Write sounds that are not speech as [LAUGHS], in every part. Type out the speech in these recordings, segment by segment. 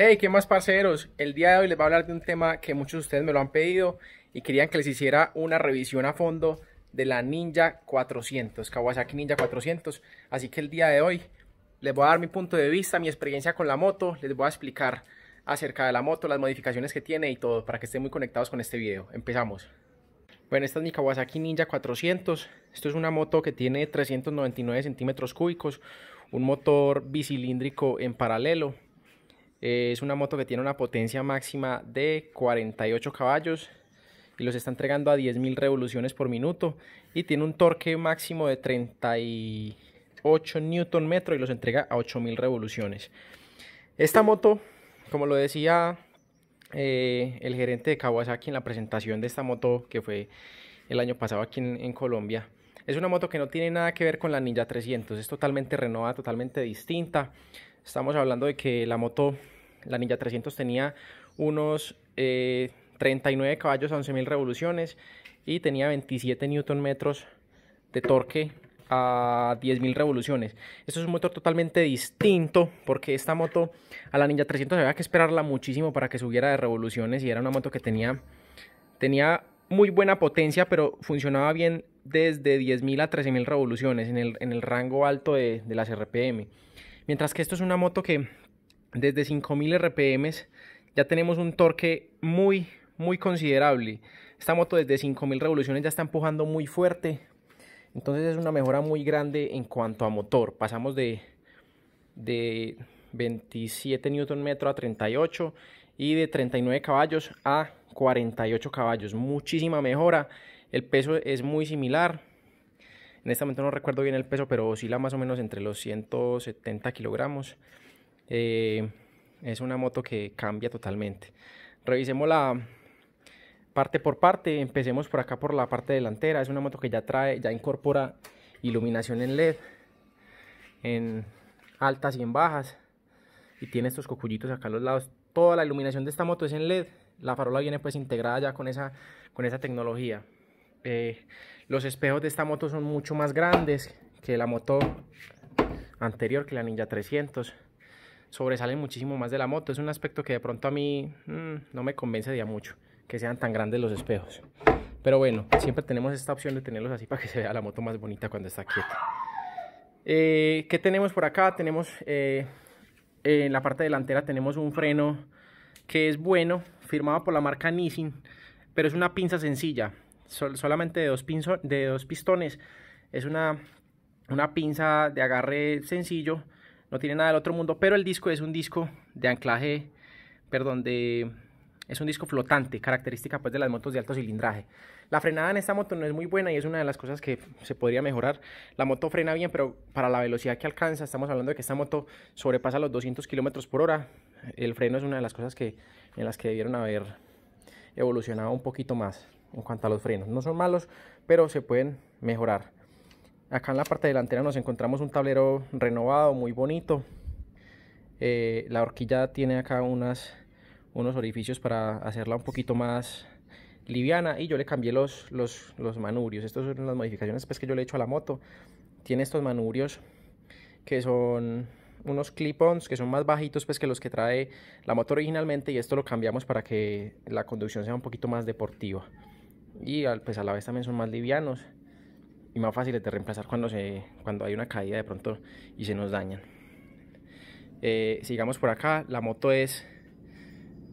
Hey, ¿qué más parceros? El día de hoy les voy a hablar de un tema que muchos de ustedes me lo han pedido y querían que les hiciera una revisión a fondo de la Ninja 400, Kawasaki Ninja 400. Así que el día de hoy les voy a dar mi punto de vista, mi experiencia con la moto, les voy a explicar acerca de la moto, las modificaciones que tiene y todo, para que estén muy conectados con este video. Empezamos. Bueno, esta es mi Kawasaki Ninja 400. Esto es una moto que tiene 399 centímetros cúbicos, un motor bicilíndrico en paralelo es una moto que tiene una potencia máxima de 48 caballos y los está entregando a 10.000 revoluciones por minuto y tiene un torque máximo de 38 newton metro y los entrega a 8.000 revoluciones. Esta moto, como lo decía eh, el gerente de Kawasaki en la presentación de esta moto que fue el año pasado aquí en, en Colombia, es una moto que no tiene nada que ver con la Ninja 300, es totalmente renovada, totalmente distinta. Estamos hablando de que la moto, la Ninja 300 tenía unos 39 eh, caballos a 11.000 revoluciones y tenía 27 newton metros de torque a 10.000 revoluciones. Esto es un motor totalmente distinto porque esta moto a la Ninja 300 había que esperarla muchísimo para que subiera de revoluciones y era una moto que tenía, tenía muy buena potencia pero funcionaba bien desde 10.000 a 13.000 revoluciones en el, en el rango alto de, de las RPM. Mientras que esto es una moto que desde 5000 RPM ya tenemos un torque muy, muy considerable. Esta moto desde 5000 revoluciones ya está empujando muy fuerte. Entonces es una mejora muy grande en cuanto a motor. Pasamos de, de 27 Nm a 38 y de 39 caballos a 48 caballos. Muchísima mejora. El peso es muy similar. En este momento no recuerdo bien el peso, pero oscila más o menos entre los 170 kilogramos. Eh, es una moto que cambia totalmente. Revisemos la parte por parte. Empecemos por acá por la parte delantera. Es una moto que ya trae, ya incorpora iluminación en LED, en altas y en bajas. Y tiene estos cocuyitos acá a los lados. Toda la iluminación de esta moto es en LED. La farola viene pues integrada ya con esa, con esa tecnología. Eh, los espejos de esta moto son mucho más grandes que la moto anterior, que la Ninja 300. Sobresalen muchísimo más de la moto. Es un aspecto que de pronto a mí mm, no me convence mucho, que sean tan grandes los espejos. Pero bueno, siempre tenemos esta opción de tenerlos así para que [LAUGHS] se vea la moto más bonita cuando está quieta. Eh, ¿Qué tenemos por acá? Tenemos eh, en la parte delantera tenemos un freno que es bueno, firmado por la marca Nissin, pero es una pinza sencilla solamente de dos, de dos pistones. Es una, una pinza de agarre sencillo, no tiene nada del otro mundo, pero el disco es un disco de anclaje, perdón, de, es un disco flotante, característica pues de las motos de alto cilindraje. La frenada en esta moto no es muy buena y es una de las cosas que se podría mejorar. La moto frena bien, pero para la velocidad que alcanza, estamos hablando de que esta moto sobrepasa los 200 kilómetros por hora. El freno es una de las cosas que, en las que debieron haber evolucionado un poquito más en cuanto a los frenos. No son malos, pero se pueden mejorar. Acá en la parte delantera nos encontramos un tablero renovado, muy bonito. Eh, la horquilla tiene acá unas, unos orificios para hacerla un poquito más liviana y yo le cambié los, los, los manurios. Estas son las modificaciones pues, que yo le he hecho a la moto. Tiene estos manurios que son unos clip-ons que son más bajitos pues que los que trae la moto originalmente y esto lo cambiamos para que la conducción sea un poquito más deportiva y pues a la vez también son más livianos y más fáciles de reemplazar cuando, se, cuando hay una caída de pronto y se nos dañan. Eh, sigamos por acá, la moto es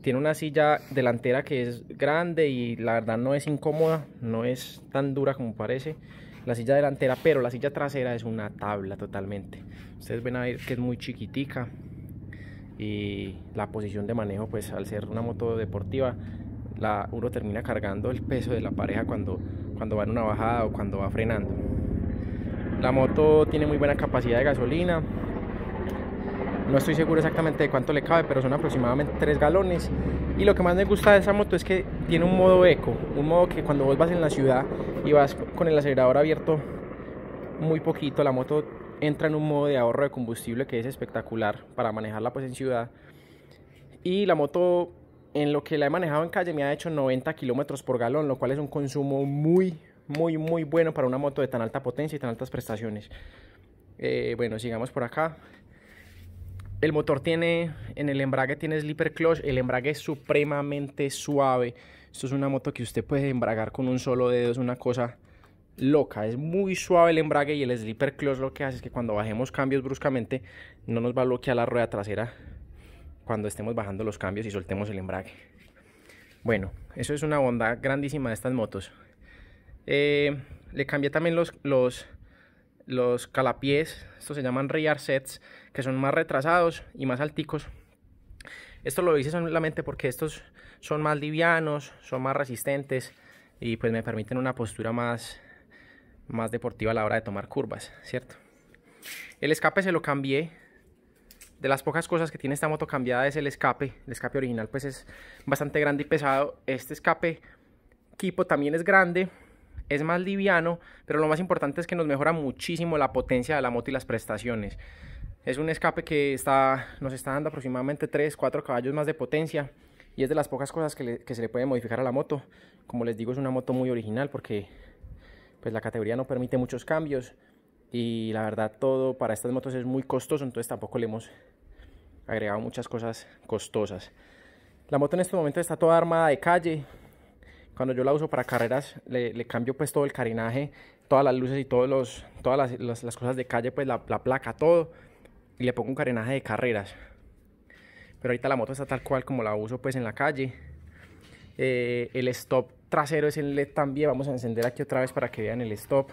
tiene una silla delantera que es grande y la verdad no es incómoda, no es tan dura como parece la silla delantera, pero la silla trasera es una tabla totalmente. Ustedes ven a ver que es muy chiquitica y la posición de manejo pues al ser una moto deportiva la, uno termina cargando el peso de la pareja cuando, cuando va en una bajada o cuando va frenando. La moto tiene muy buena capacidad de gasolina. No estoy seguro exactamente de cuánto le cabe, pero son aproximadamente 3 galones. Y lo que más me gusta de esa moto es que tiene un modo eco, un modo que cuando vos vas en la ciudad y vas con el acelerador abierto muy poquito, la moto entra en un modo de ahorro de combustible que es espectacular para manejarla pues en ciudad. Y la moto en lo que la he manejado en calle me ha hecho 90 kilómetros por galón, lo cual es un consumo muy, muy, muy bueno para una moto de tan alta potencia y tan altas prestaciones. Eh, bueno, sigamos por acá. El motor tiene, en el embrague tiene slipper clutch, el embrague es supremamente suave. Esto es una moto que usted puede embragar con un solo dedo, es una cosa loca, es muy suave el embrague y el slipper clutch lo que hace es que cuando bajemos cambios bruscamente no nos va a bloquear la rueda trasera cuando estemos bajando los cambios y soltemos el embrague. Bueno, eso es una bondad grandísima de estas motos. Eh, le cambié también los, los, los calapiés, estos se llaman rear sets, que son más retrasados y más alticos. Esto lo hice solamente porque estos son más livianos, son más resistentes y pues me permiten una postura más, más deportiva a la hora de tomar curvas, ¿cierto? El escape se lo cambié de las pocas cosas que tiene esta moto cambiada es el escape. El escape original pues es bastante grande y pesado. Este escape equipo también es grande, es más liviano, pero lo más importante es que nos mejora muchísimo la potencia de la moto y las prestaciones. Es un escape que está, nos está dando aproximadamente 3-4 caballos más de potencia y es de las pocas cosas que, se le puede modificar a la moto. Como les digo, es una moto muy original porque pues, la categoría no permite muchos cambios y la verdad todo para estas motos es muy costoso, entonces tampoco le hemos agregado muchas cosas costosas. La moto en este momento está toda armada de calle. Cuando yo la uso para carreras, le, cambio pues todo el carenaje todas las luces y todos los, todas las, cosas de calle, pues la, placa, todo. Y le pongo un carenaje de carreras. Pero ahorita la moto está tal cual como la uso pues en la calle. Eh, el stop trasero es el LED también. Vamos a encender aquí otra vez para que vean el stop.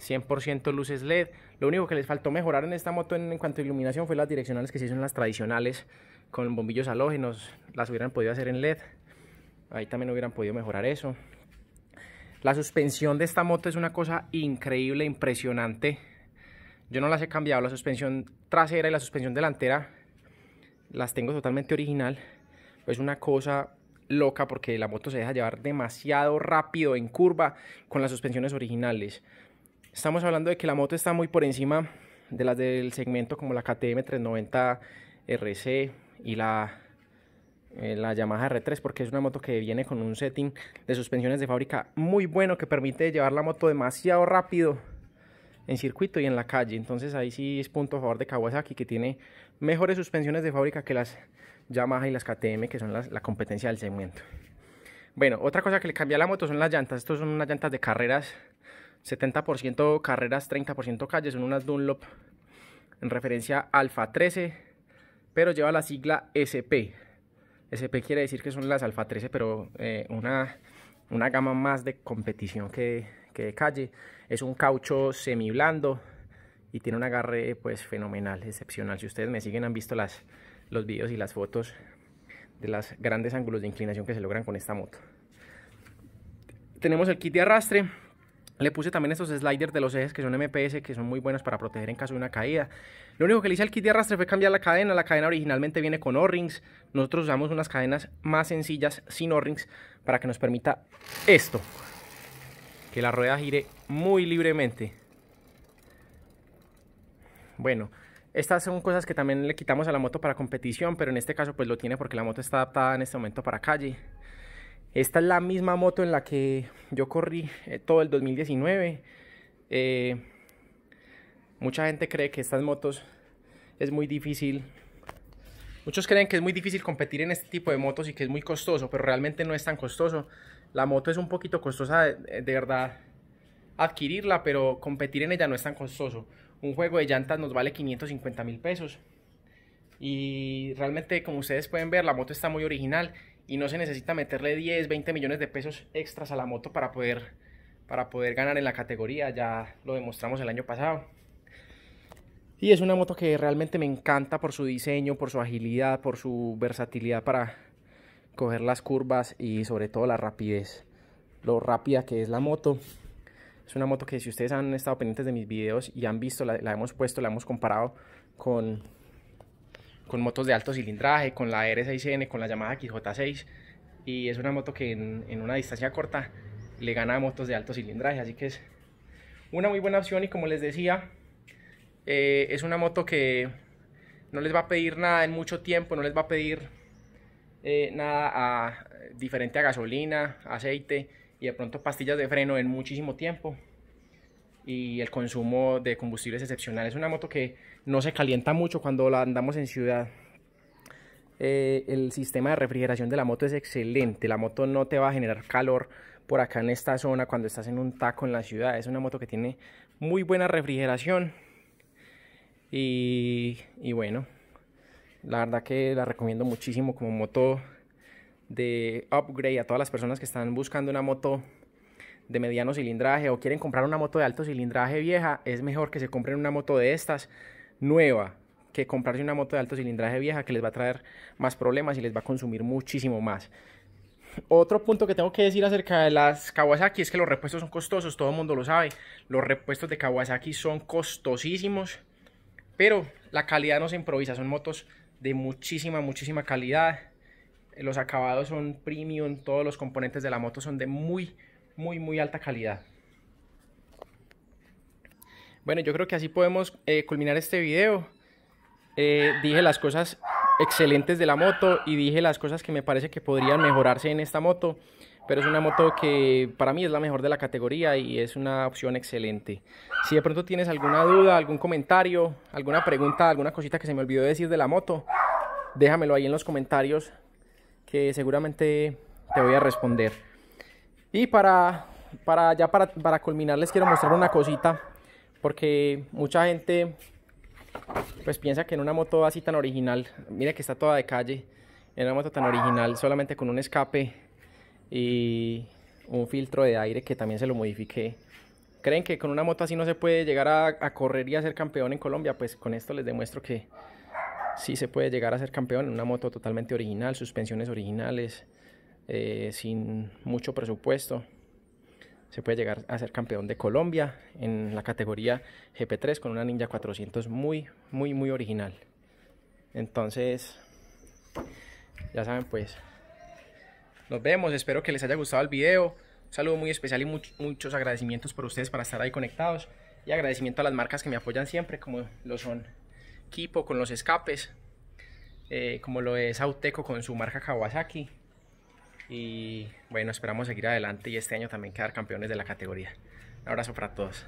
100% luces LED. Lo único que les faltó mejorar en esta moto en, cuanto a iluminación fue las direccionales que se hicieron las tradicionales con bombillos halógenos. Las hubieran podido hacer en LED. Ahí también hubieran podido mejorar eso. La suspensión de esta moto es una cosa increíble, impresionante. Yo no las he cambiado. La suspensión trasera y la suspensión delantera las tengo totalmente original. Es una cosa loca porque la moto se deja llevar demasiado rápido en curva con las suspensiones originales. Estamos hablando de que la moto está muy por encima de las del segmento como la KTM 390 RC y la, eh, la Yamaha R3 porque es una moto que viene con un setting de suspensiones de fábrica muy bueno que permite llevar la moto demasiado rápido en circuito y en la calle. Entonces ahí sí es punto favor de Kawasaki que tiene mejores suspensiones de fábrica que las Yamaha y las KTM que son la competencia del segmento. Bueno, otra cosa que le cambia a la moto son las llantas. Estas son unas llantas de carreras 70% carreras, 30% calles, son unas Dunlop en referencia Alfa 13, pero lleva la sigla SP. SP quiere decir que son las Alfa 13, pero eh, una, una gama más de competición que, de calle. Es un caucho semiblando y tiene un agarre pues fenomenal, excepcional. Si ustedes me siguen han visto las, los videos y las fotos de los grandes ángulos de inclinación que se logran con esta moto. Tenemos el kit de arrastre, le puse también estos sliders de los ejes que son MPS, que son muy buenos para proteger en caso de una caída. Lo único que le hice al kit de arrastre fue cambiar la cadena. La cadena originalmente viene con O-rings. Nosotros usamos unas cadenas más sencillas sin O-rings para que nos permita esto. Que la rueda gire muy libremente. Bueno, estas son cosas que también le quitamos a la moto para competición, pero en este caso pues lo tiene porque la moto está adaptada en este momento para calle. Esta es la misma moto en la que yo corrí eh, todo el 2019. Eh, mucha gente cree que estas motos es muy difícil. Muchos creen que es muy difícil competir en este tipo de motos y que es muy costoso, pero realmente no es tan costoso. La moto es un poquito costosa de, de verdad adquirirla, pero competir en ella no es tan costoso. Un juego de llantas nos vale 550 mil pesos. Y realmente, como ustedes pueden ver, la moto está muy original y no se necesita meterle 10, 20 millones de pesos extras a la moto para poder, para poder ganar en la categoría. Ya lo demostramos el año pasado. Y es una moto que realmente me encanta por su diseño, por su agilidad, por su versatilidad para coger las curvas y sobre todo la rapidez. Lo rápida que es la moto. Es una moto que si ustedes han estado pendientes de mis videos y han visto, la, la hemos puesto, la hemos comparado con con motos de alto cilindraje, con la R6N, con la llamada XJ6. Y es una moto que en, una distancia corta le gana a motos de alto cilindraje. Así que es una muy buena opción y como les decía, eh, es una moto que no les va a pedir nada en mucho tiempo, no les va a pedir eh, nada eh, diferente a gasolina, aceite y de pronto pastillas de freno en muchísimo tiempo y el consumo de combustible es excepcional. Es una moto que no se calienta mucho cuando la andamos en ciudad. Eh, el sistema de refrigeración de la moto es excelente. La moto no te va a generar calor por acá en esta zona cuando estás en un taco en la ciudad. Es una moto que tiene muy buena refrigeración. Y, y bueno, la verdad que la recomiendo muchísimo como moto de upgrade a todas las personas que están buscando una moto de mediano cilindraje o quieren comprar una moto de alto cilindraje vieja, es mejor que se compren una moto de estas nueva que comprarse una moto de alto cilindraje vieja que les va a traer más problemas y les va a consumir muchísimo más. Otro punto que tengo que decir acerca de las Kawasaki es que los repuestos son costosos, todo el mundo lo sabe. Los repuestos de Kawasaki son costosísimos, pero la calidad no se improvisa, son motos de muchísima, muchísima calidad. Los acabados son premium, todos los componentes de la moto son de muy muy, muy alta calidad. Bueno, yo creo que así podemos eh, culminar este video. Eh, dije las cosas excelentes de la moto y dije las cosas que me parece que podrían mejorarse en esta moto, pero es una moto que para mí es la mejor de la categoría y es una opción excelente. Si de pronto tienes alguna duda, algún comentario, alguna pregunta, alguna cosita que se me olvidó decir de la moto, déjamelo ahí en los comentarios que seguramente te voy a responder. Y para, para ya para, para culminar les quiero mostrar una cosita, porque mucha gente pues piensa que en una moto así tan original, mire que está toda de calle, en una moto tan original solamente con un escape y un filtro de aire que también se lo modifiqué. ¿Creen que con una moto así no se puede llegar a, a correr y a ser campeón en Colombia? Pues con esto les demuestro que sí se puede llegar a ser campeón en una moto totalmente original, suspensiones originales, eh, sin mucho presupuesto, se puede llegar a ser campeón de Colombia en la categoría GP3 con una Ninja 400 muy, muy, muy original. Entonces, ya saben pues, nos vemos, espero que les haya gustado el video. Un saludo muy especial y muchos agradecimientos por ustedes para estar ahí conectados. Y agradecimiento a las marcas que me apoyan siempre, como lo son Kipo con los escapes, eh, como lo es Auteco con su marca Kawasaki, y bueno, esperamos seguir adelante y este año también quedar campeones de la categoría. Un abrazo para todos.